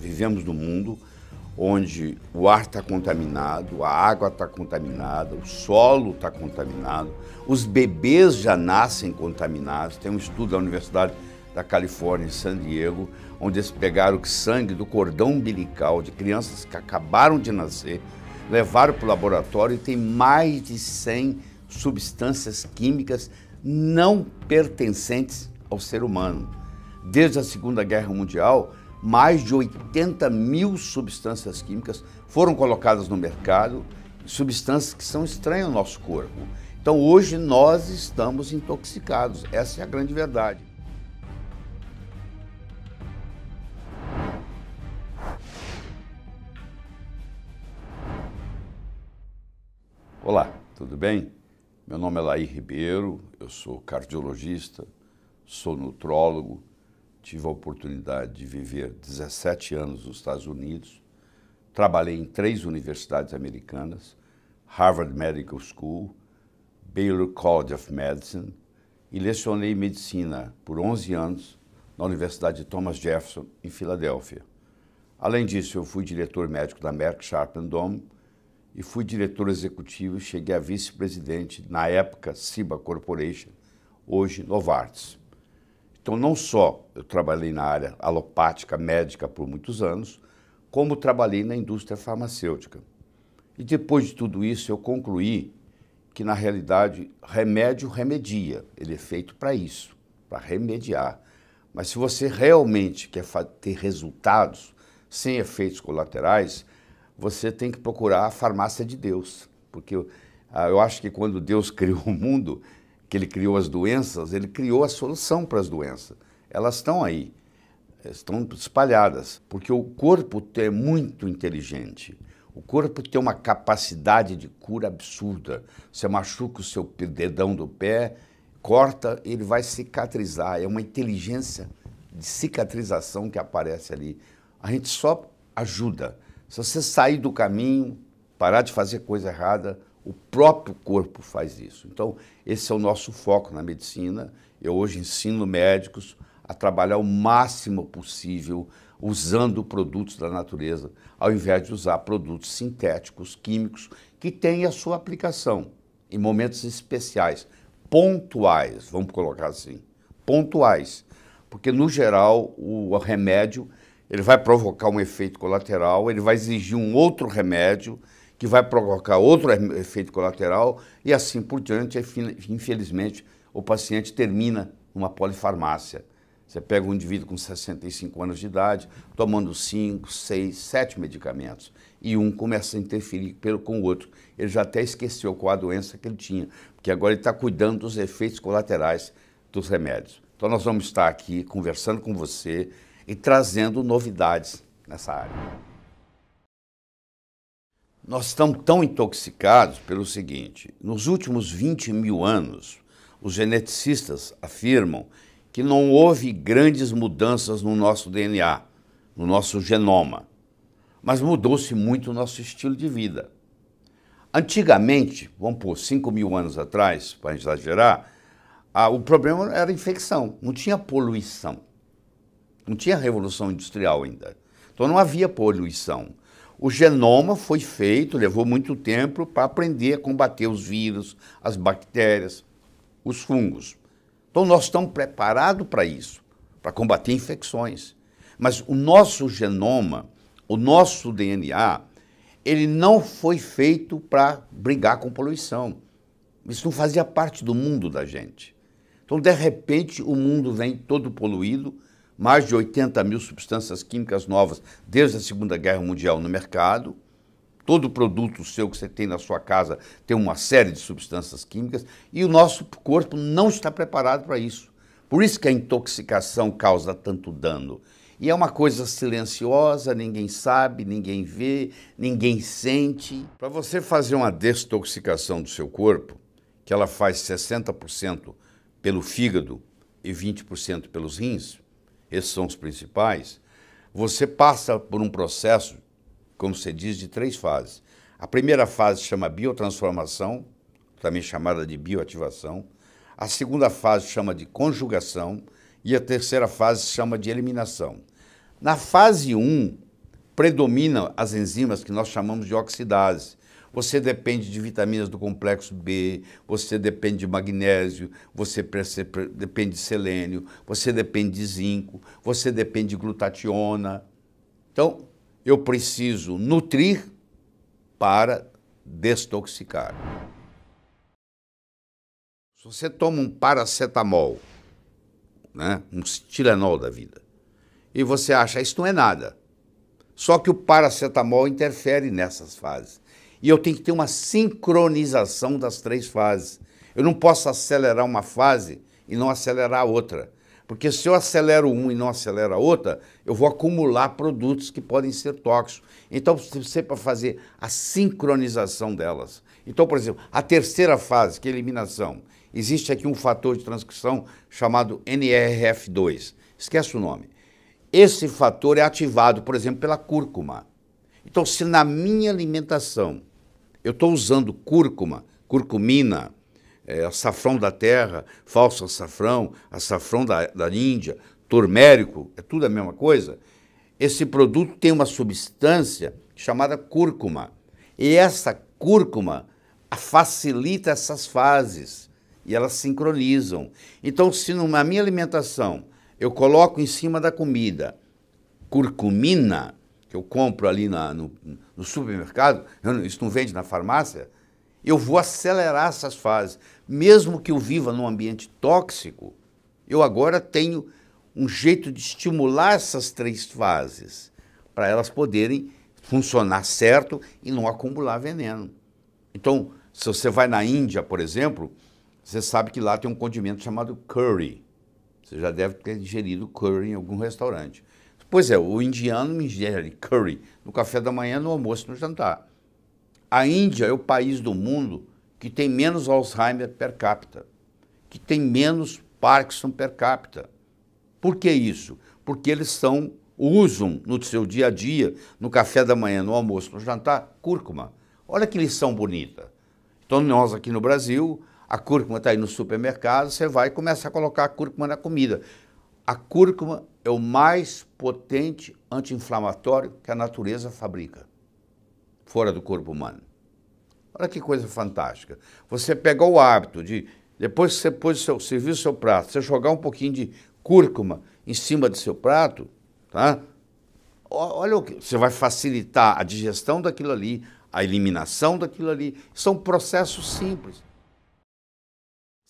vivemos num mundo onde o ar está contaminado, a água está contaminada, o solo está contaminado, os bebês já nascem contaminados. Tem um estudo da Universidade da Califórnia, em San Diego, onde eles pegaram sangue do cordão umbilical de crianças que acabaram de nascer, levaram para o laboratório e tem mais de 100 substâncias químicas não pertencentes ao ser humano. Desde a Segunda Guerra Mundial, mais de 80 mil substâncias químicas foram colocadas no mercado, substâncias que são estranhas ao nosso corpo. Então hoje nós estamos intoxicados, essa é a grande verdade. Olá, tudo bem? Meu nome é Laí Ribeiro, eu sou cardiologista, sou nutrólogo, tive a oportunidade de viver 17 anos nos Estados Unidos, trabalhei em três universidades americanas, Harvard Medical School, Baylor College of Medicine e lecionei medicina por 11 anos na Universidade Thomas Jefferson, em Filadélfia. Além disso, eu fui diretor médico da Merck Sharp Dohme e fui diretor executivo e cheguei a vice-presidente, na época Ciba Corporation, hoje Novartis. Então, não só eu trabalhei na área alopática, médica por muitos anos, como trabalhei na indústria farmacêutica. E depois de tudo isso, eu concluí que, na realidade, remédio remedia, ele é feito para isso, para remediar. Mas se você realmente quer ter resultados sem efeitos colaterais, você tem que procurar a farmácia de Deus. Porque eu, ah, eu acho que quando Deus criou o mundo, que ele criou as doenças, ele criou a solução para as doenças. Elas estão aí, estão espalhadas, porque o corpo é muito inteligente. O corpo tem uma capacidade de cura absurda. Você machuca o seu dedão do pé, corta, ele vai cicatrizar. É uma inteligência de cicatrização que aparece ali. A gente só ajuda. Se você sair do caminho, parar de fazer coisa errada, o próprio corpo faz isso. Então, esse é o nosso foco na medicina. Eu hoje ensino médicos a trabalhar o máximo possível usando produtos da natureza, ao invés de usar produtos sintéticos, químicos, que têm a sua aplicação em momentos especiais, pontuais, vamos colocar assim, pontuais. Porque, no geral, o remédio ele vai provocar um efeito colateral, ele vai exigir um outro remédio, que vai provocar outro efeito colateral e assim por diante. É infelizmente, o paciente termina numa polifarmácia. Você pega um indivíduo com 65 anos de idade, tomando 5, 6, 7 medicamentos, e um começa a interferir pelo, com o outro. Ele já até esqueceu qual a doença que ele tinha, porque agora ele está cuidando dos efeitos colaterais dos remédios. Então, nós vamos estar aqui conversando com você e trazendo novidades nessa área. Nós estamos tão intoxicados pelo seguinte: nos últimos 20 mil anos, os geneticistas afirmam que não houve grandes mudanças no nosso DNA, no nosso genoma, mas mudou-se muito o nosso estilo de vida. Antigamente, vamos por 5 mil anos atrás, para exagerar, a, o problema era a infecção, não tinha poluição. Não tinha revolução industrial ainda. Então não havia poluição. O genoma foi feito, levou muito tempo para aprender a combater os vírus, as bactérias, os fungos. Então nós estamos preparados para isso, para combater infecções. Mas o nosso genoma, o nosso DNA, ele não foi feito para brigar com poluição. Isso não fazia parte do mundo da gente. Então, de repente, o mundo vem todo poluído, mais de 80 mil substâncias químicas novas desde a Segunda Guerra Mundial no mercado. Todo produto seu que você tem na sua casa tem uma série de substâncias químicas e o nosso corpo não está preparado para isso. Por isso que a intoxicação causa tanto dano. E é uma coisa silenciosa, ninguém sabe, ninguém vê, ninguém sente. Para você fazer uma desintoxicação do seu corpo, que ela faz 60% pelo fígado e 20% pelos rins, esses são os principais, você passa por um processo, como você diz, de três fases. A primeira fase chama biotransformação, também chamada de bioativação. A segunda fase chama de conjugação e a terceira fase chama de eliminação. Na fase 1, predominam as enzimas que nós chamamos de oxidase, você depende de vitaminas do complexo B, você depende de magnésio, você depende de selênio, você depende de zinco, você depende de glutationa. Então, eu preciso nutrir para destoxicar. Se você toma um paracetamol, né, um tiranol da vida, e você acha isso não é nada. Só que o paracetamol interfere nessas fases. E eu tenho que ter uma sincronização das três fases. Eu não posso acelerar uma fase e não acelerar a outra. Porque se eu acelero um e não acelero a outra, eu vou acumular produtos que podem ser tóxicos. Então, você para fazer a sincronização delas. Então, por exemplo, a terceira fase, que é a eliminação, existe aqui um fator de transcrição chamado NRF2. Esquece o nome. Esse fator é ativado, por exemplo, pela cúrcuma. Então, se na minha alimentação eu estou usando cúrcuma, curcumina, é, açafrão da terra, falso açafrão, açafrão da, da Índia, turmérico, é tudo a mesma coisa. Esse produto tem uma substância chamada cúrcuma. E essa cúrcuma facilita essas fases e elas sincronizam. Então, se na minha alimentação eu coloco em cima da comida curcumina, que eu compro ali na, no, no, supermercado, isso não vende na farmácia, eu vou acelerar essas fases. Mesmo que eu viva num ambiente tóxico, eu agora tenho um jeito de estimular essas três fases para elas poderem funcionar certo e não acumular veneno. Então, se você vai na Índia, por exemplo, você sabe que lá tem um condimento chamado curry. Você já deve ter ingerido curry em algum restaurante. Pois é, o indiano me ingere curry no café da manhã, no almoço, no jantar. A Índia é o país do mundo que tem menos Alzheimer per capita, que tem menos Parkinson per capita. Por que isso? Porque eles são, usam no seu dia a dia, no café da manhã, no almoço, no jantar, cúrcuma. Olha que lição bonita. Então nós aqui no Brasil, a cúrcuma está aí no supermercado, você vai começa a colocar a cúrcuma na comida. A cúrcuma é o mais potente anti-inflamatório que a natureza fabrica, fora do corpo humano. Olha que coisa fantástica. Você pega o hábito de, depois que você pôs seu, servir o seu prato, você jogar um pouquinho de cúrcuma em cima do seu prato, tá? Olha o que você vai facilitar a digestão daquilo ali, a eliminação daquilo ali. São processos simples.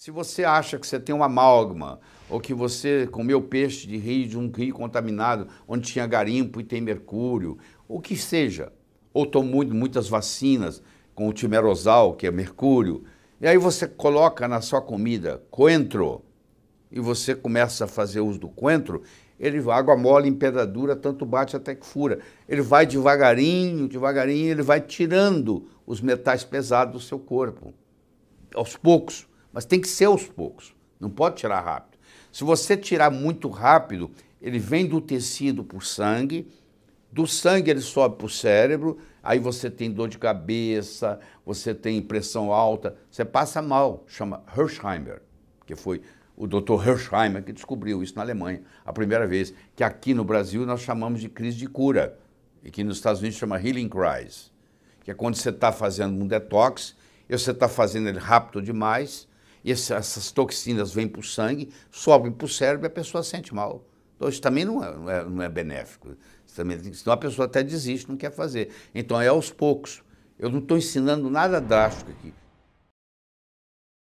Se você acha que você tem um amálgama, ou que você comeu peixe de rio, de um rio contaminado, onde tinha garimpo e tem mercúrio, o que seja, ou tomou muitas vacinas com o timerosal, que é mercúrio, e aí você coloca na sua comida coentro, e você começa a fazer uso do coentro, ele água mole, em empedradura, tanto bate até que fura. Ele vai devagarinho, devagarinho, ele vai tirando os metais pesados do seu corpo, aos poucos mas tem que ser aos poucos, não pode tirar rápido. Se você tirar muito rápido, ele vem do tecido para o sangue, do sangue ele sobe para o cérebro, aí você tem dor de cabeça, você tem pressão alta, você passa mal, chama Hirschheimer, que foi o Dr. Hirschheimer que descobriu isso na Alemanha, a primeira vez, que aqui no Brasil nós chamamos de crise de cura, e que nos Estados Unidos chama healing cries, que é quando você está fazendo um detox, e você está fazendo ele rápido demais, e essas toxinas vêm para o sangue, sobem para o cérebro e a pessoa sente mal. Então, isso também não é, não é, não é benéfico. também, senão a pessoa até desiste, não quer fazer. Então, é aos poucos. Eu não estou ensinando nada drástico aqui.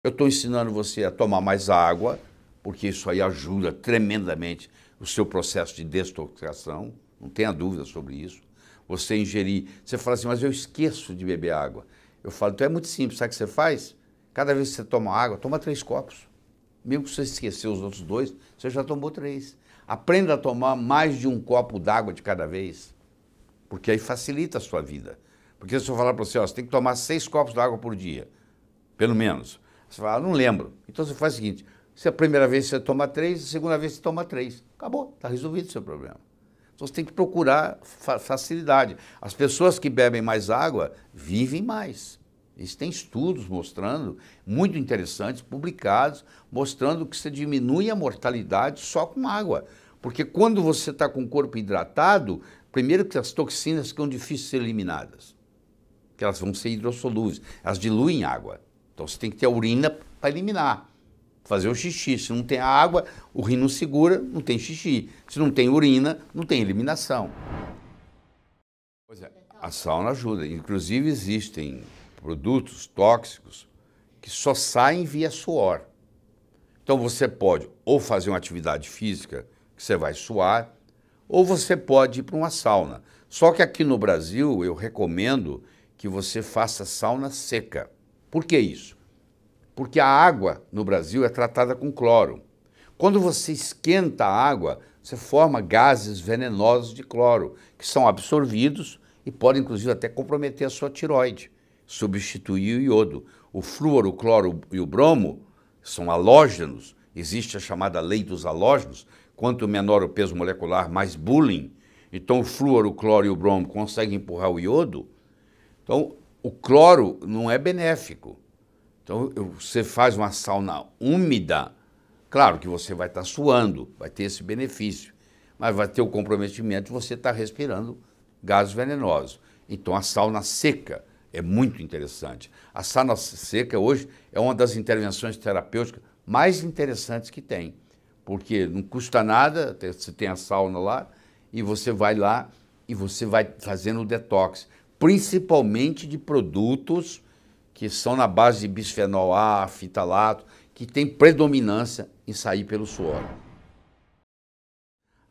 Eu estou ensinando você a tomar mais água, porque isso aí ajuda tremendamente o seu processo de desintoxicação, não tenha dúvida sobre isso. Você ingerir, você fala assim, mas eu esqueço de beber água. Eu falo, então é muito simples, sabe o que você faz? Cada vez que você toma água, toma três copos. Mesmo que você esqueceu os outros dois, você já tomou três. Aprenda a tomar mais de um copo d'água de cada vez, porque aí facilita a sua vida. Porque se eu falar para você, ó, você tem que tomar seis copos d'água por dia, pelo menos. Você fala, ah, não lembro. Então você faz o seguinte, se a primeira vez você toma três, a segunda vez você toma três. Acabou, está resolvido o seu problema. Então você tem que procurar fa facilidade. As pessoas que bebem mais água vivem mais. Isso tem estudos mostrando, muito interessantes, publicados, mostrando que você diminui a mortalidade só com água. Porque quando você está com o corpo hidratado, primeiro que as toxinas ficam difíceis de ser eliminadas, que elas vão ser hidrossolúveis, elas diluem água. Então você tem que ter a urina para eliminar, fazer o xixi. Se não tem a água, o rim não segura, não tem xixi. Se não tem urina, não tem eliminação. Pois é, a sauna ajuda. Inclusive existem produtos tóxicos que só saem via suor. Então você pode ou fazer uma atividade física, que você vai suar, ou você pode ir para uma sauna. Só que aqui no Brasil eu recomendo que você faça sauna seca. Por que isso? Porque a água no Brasil é tratada com cloro. Quando você esquenta a água, você forma gases venenosos de cloro, que são absorvidos e podem inclusive até comprometer a sua tiroide substituir o iodo. O flúor, o cloro e o bromo são halógenos. Existe a chamada lei dos halógenos. Quanto menor o peso molecular, mais bullying. Então, o flúor, o cloro e o bromo conseguem empurrar o iodo. Então, o cloro não é benéfico. Então, você faz uma sauna úmida, claro que você vai estar suando, vai ter esse benefício, mas vai ter o comprometimento de você estar respirando gases venenosos. Então, a sauna seca, é muito interessante. A sana seca hoje é uma das intervenções terapêuticas mais interessantes que tem, porque não custa nada, você tem a sauna lá, e você vai lá e você vai fazendo o detox, principalmente de produtos que são na base de bisfenol A, fitalato, que tem predominância em sair pelo suor.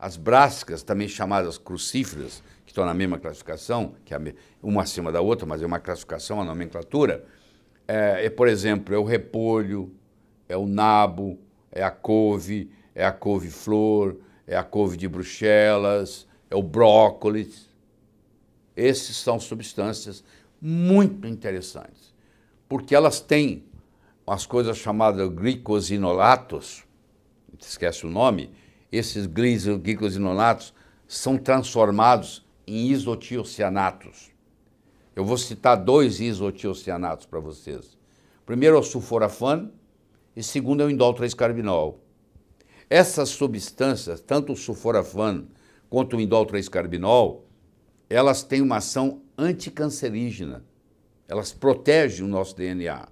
As brascas, também chamadas crucíferas, que estão na mesma classificação, que é uma acima da outra, mas é uma classificação, uma nomenclatura, é, é, por exemplo, é o repolho, é o nabo, é a couve, é a couve-flor, é a couve de bruxelas, é o brócolis. Esses são substâncias muito interessantes, porque elas têm as coisas chamadas glicosinolatos, esquece o nome, esses glicosinolatos são transformados em isotiocianatos. Eu vou citar dois isotiocianatos para vocês. Primeiro é o sulforafano e segundo é o indol 3-carbinol. Essas substâncias, tanto o sulforafano quanto o indol 3-carbinol, elas têm uma ação anticancerígena. Elas protegem o nosso DNA.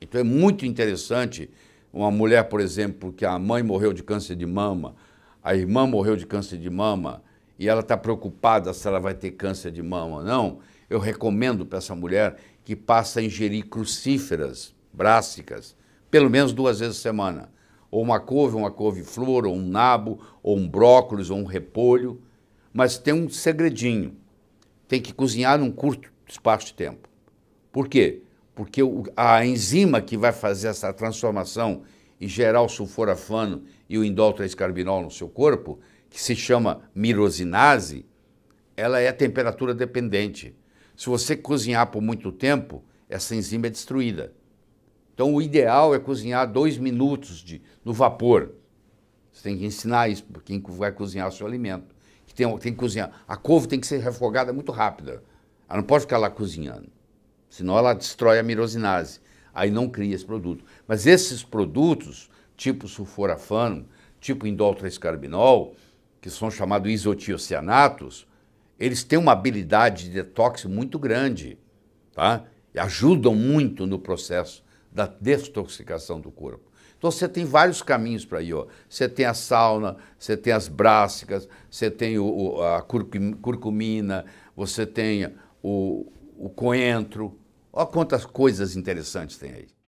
Então é muito interessante uma mulher, por exemplo, que a mãe morreu de câncer de mama, a irmã morreu de câncer de mama e ela está preocupada se ela vai ter câncer de mama ou não, eu recomendo para essa mulher que passe a ingerir crucíferas brássicas, pelo menos duas vezes por semana. Ou uma couve, uma couve-flor, ou um nabo, ou um brócolis, ou um repolho. Mas tem um segredinho. Tem que cozinhar num curto espaço de tempo. Por quê? porque o, a enzima que vai fazer essa transformação e gerar o sulforafano e o indol 3-carbinol no seu corpo, que se chama mirosinase, ela é temperatura dependente. Se você cozinhar por muito tempo, essa enzima é destruída. Então o ideal é cozinhar dois minutos de, no vapor. Você tem que ensinar isso para quem vai cozinhar o seu alimento. Que tem, tem que cozinhar. A couve tem que ser refogada muito rápida. Ela não pode ficar lá cozinhando senão ela destrói a mirosinase, aí não cria esse produto. Mas esses produtos, tipo sulforafano, tipo indol 3 carbinol que são chamados isotiocianatos, eles têm uma habilidade de detox muito grande, tá? E ajudam muito no processo da desintoxicação do corpo. Então você tem vários caminhos para ir. Ó. Você tem a sauna, você tem as brássicas, você tem o, a curcumina, você tem o, o coentro, Olha quantas coisas interessantes tem aí.